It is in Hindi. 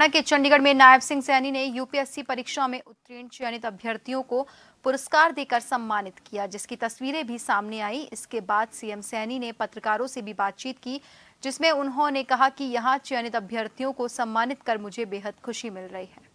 हरियाणा के चंडीगढ़ में नायब सिंह सैनी ने यूपीएससी परीक्षा में उत्तीर्ण चयनित अभ्यर्थियों को पुरस्कार देकर सम्मानित किया जिसकी तस्वीरें भी सामने आई इसके बाद सीएम सैनी ने पत्रकारों से भी बातचीत की जिसमें उन्होंने कहा कि यहां चयनित अभ्यर्थियों को सम्मानित कर मुझे बेहद खुशी मिल रही है